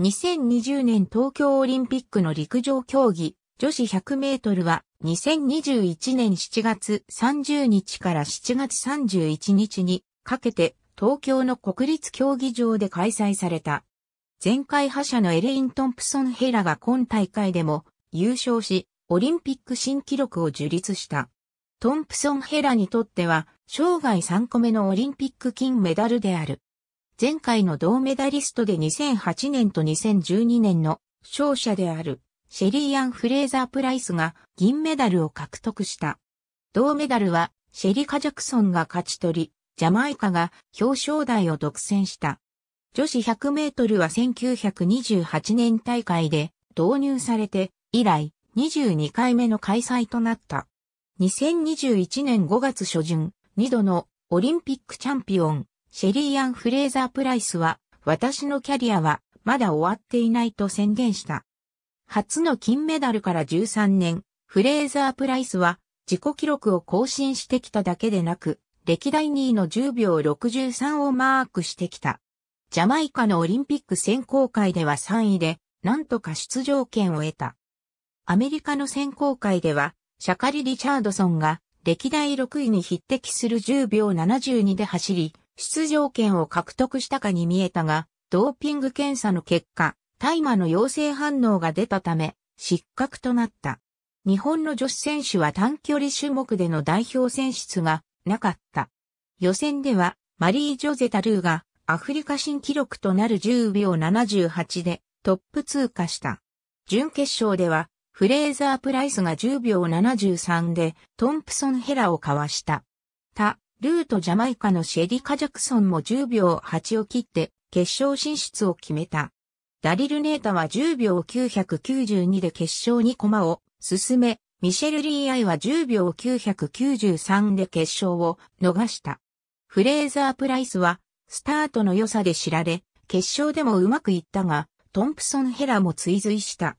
2020年東京オリンピックの陸上競技女子100メートルは2021年7月30日から7月31日にかけて東京の国立競技場で開催された。前回覇者のエレイン・トンプソン・ヘラが今大会でも優勝し、オリンピック新記録を樹立した。トンプソン・ヘラにとっては生涯3個目のオリンピック金メダルである。前回の銅メダリストで2008年と2012年の勝者であるシェリーアン・フレーザー・プライスが銀メダルを獲得した。銅メダルはシェリカ・ジャクソンが勝ち取り、ジャマイカが表彰台を独占した。女子100メートルは1928年大会で導入されて以来22回目の開催となった。2021年5月初旬、2度のオリンピックチャンピオン、シェリーアン・フレーザー・プライスは、私のキャリアはまだ終わっていないと宣言した。初の金メダルから13年、フレーザー・プライスは自己記録を更新してきただけでなく、歴代2位の10秒63をマークしてきた。ジャマイカのオリンピック選考会では3位で、なんとか出場権を得た。アメリカの選考会では、シャカリ・リチャードソンが歴代6位に匹敵する10秒72で走り、出場権を獲得したかに見えたが、ドーピング検査の結果、大麻の陽性反応が出たため、失格となった。日本の女子選手は短距離種目での代表選出がなかった。予選では、マリー・ジョゼ・タルーがアフリカ新記録となる10秒78でトップ通過した。準決勝では、フレーザー・プライスが10秒73でトンプソン・ヘラをかわした。ルートジャマイカのシェリカ・ジャクソンも10秒8を切って決勝進出を決めた。ダリル・ネータは10秒992で決勝に駒を進め、ミシェル・リー・アイは10秒993で決勝を逃した。フレーザー・プライスはスタートの良さで知られ、決勝でもうまくいったが、トンプソン・ヘラも追随した。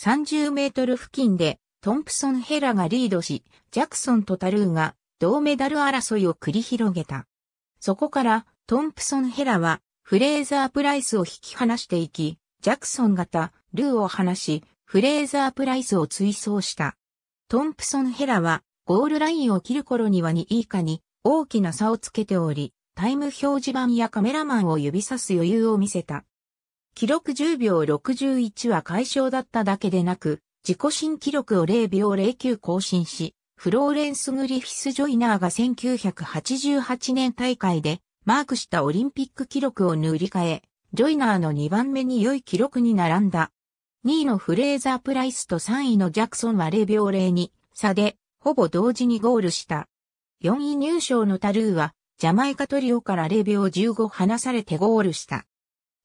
30メートル付近でトンプソン・ヘラがリードし、ジャクソンとタルーが銅メダル争いを繰り広げた。そこからトンプソン・ヘラはフレーザー・プライスを引き離していき、ジャクソン型ルーを離し、フレーザー・プライスを追走した。トンプソン・ヘラはゴールラインを切る頃には2以下に大きな差をつけており、タイム表示板やカメラマンを指さす余裕を見せた。記録10秒61は解消だっただけでなく、自己新記録を0秒09更新し、フローレンス・グリフィス・ジョイナーが1988年大会でマークしたオリンピック記録を塗り替え、ジョイナーの2番目に良い記録に並んだ。2位のフレーザー・プライスと3位のジャクソンは0秒02差で、ほぼ同時にゴールした。4位入賞のタルーは、ジャマイカトリオから0秒15離されてゴールした。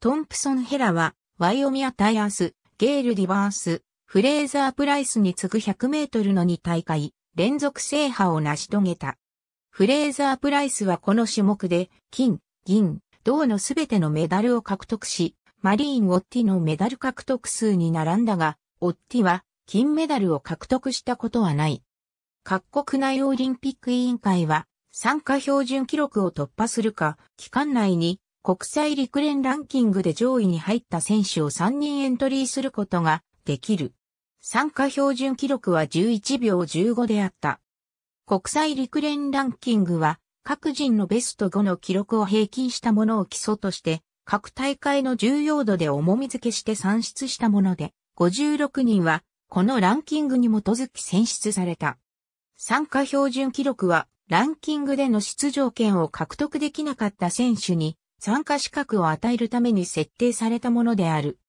トンプソン・ヘラは、ワイオミア・タイアース、ゲール・ディバース、フレーザー・プライスに次ぐ100メートルの2大会、連続制覇を成し遂げた。フレーザー・プライスはこの種目で、金、銀、銅のすべてのメダルを獲得し、マリーン・オッティのメダル獲得数に並んだが、オッティは金メダルを獲得したことはない。各国内オリンピック委員会は、参加標準記録を突破するか、期間内に国際陸連ランキングで上位に入った選手を3人エントリーすることができる。参加標準記録は11秒15であった。国際陸連ランキングは、各人のベスト5の記録を平均したものを基礎として、各大会の重要度で重み付けして算出したもので、56人は、このランキングに基づき選出された。参加標準記録は、ランキングでの出場権を獲得できなかった選手に、参加資格を与えるために設定されたものである。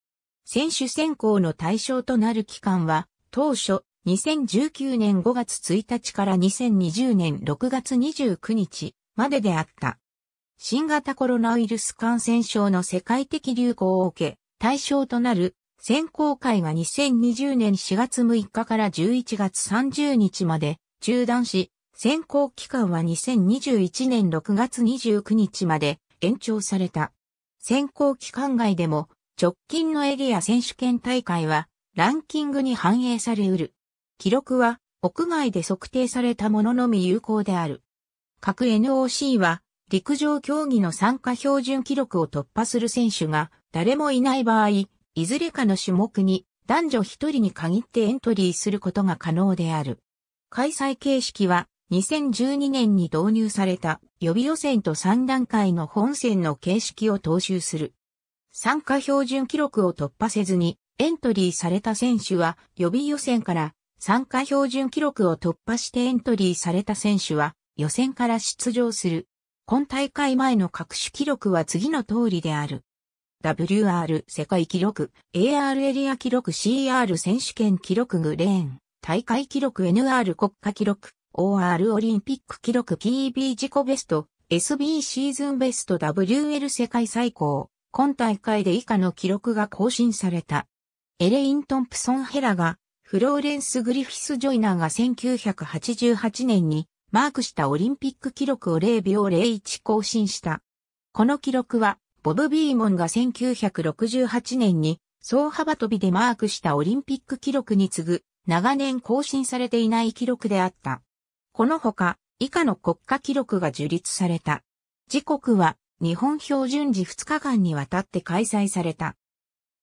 選手選考の対象となる期間は、当初、2019年5月1日から2020年6月29日までであった。新型コロナウイルス感染症の世界的流行を受け、対象となる選考会が2020年4月6日から11月30日まで中断し、選考期間は2021年6月29日まで延長された。選考期間外でも直近のエリア選手権大会は、ランキングに反映されうる。記録は、屋外で測定されたもののみ有効である。各 NOC は、陸上競技の参加標準記録を突破する選手が誰もいない場合、いずれかの種目に男女一人に限ってエントリーすることが可能である。開催形式は2012年に導入された予備予選と3段階の本戦の形式を踏襲する。参加標準記録を突破せずに、エントリーされた選手は予備予選から参加標準記録を突破してエントリーされた選手は予選から出場する。今大会前の各種記録は次の通りである。WR 世界記録、AR エリア記録、CR 選手権記録グレーン、大会記録、NR 国家記録、OR オリンピック記録、PB 自己ベスト、SB シーズンベスト、WL 世界最高。今大会で以下の記録が更新された。エレイン・トンプソン・ヘラが、フローレンス・グリフィス・ジョイナーが1988年にマークしたオリンピック記録を0秒01更新した。この記録は、ボブ・ビーモンが1968年に総幅跳びでマークしたオリンピック記録に次ぐ長年更新されていない記録であった。このほか、以下の国家記録が樹立された。時刻は日本標準時2日間にわたって開催された。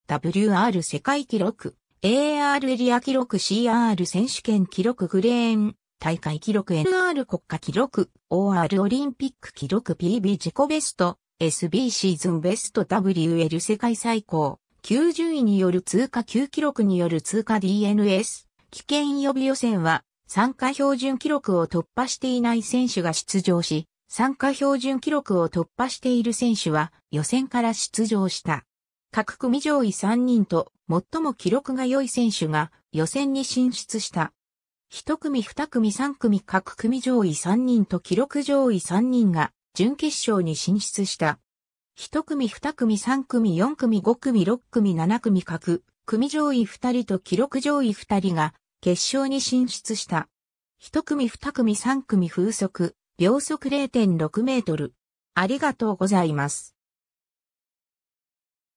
WR 世界記録、AR エリア記録 CR 選手権記録グレーン、大会記録 NR 国家記録、OR オリンピック記録 PB 自己ベスト、SB シーズンベスト WL 世界最高、9順位による通過9記録による通過 DNS、危険予備予選は、参加標準記録を突破していない選手が出場し、参加標準記録を突破している選手は予選から出場した。各組上位3人と最も記録が良い選手が予選に進出した。1組2組3組各組上位3人と記録上位3人が準決勝に進出した。1組2組3組4組5組6組7組各組上位2人と記録上位2人が決勝に進出した。1組2組3組風速秒速0.6メートル。ありがとうございます。